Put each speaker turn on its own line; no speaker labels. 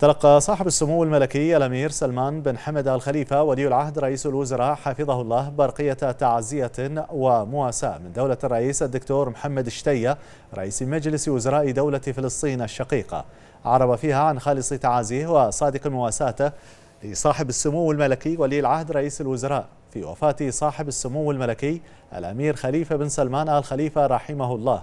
تلقى صاحب السمو الملكي الأمير سلمان بن حمد الخليفة ولي العهد رئيس الوزراء حفظه الله برقية تعزية ومواساة من دولة الرئيس الدكتور محمد شتية رئيس مجلس وزراء دولة فلسطين الشقيقة عرب فيها عن خالص تعازيه وصادق مواساته لصاحب السمو الملكي ولي العهد رئيس الوزراء في وفاة صاحب السمو الملكي الأمير خليفة بن سلمان آل خليفة رحمه الله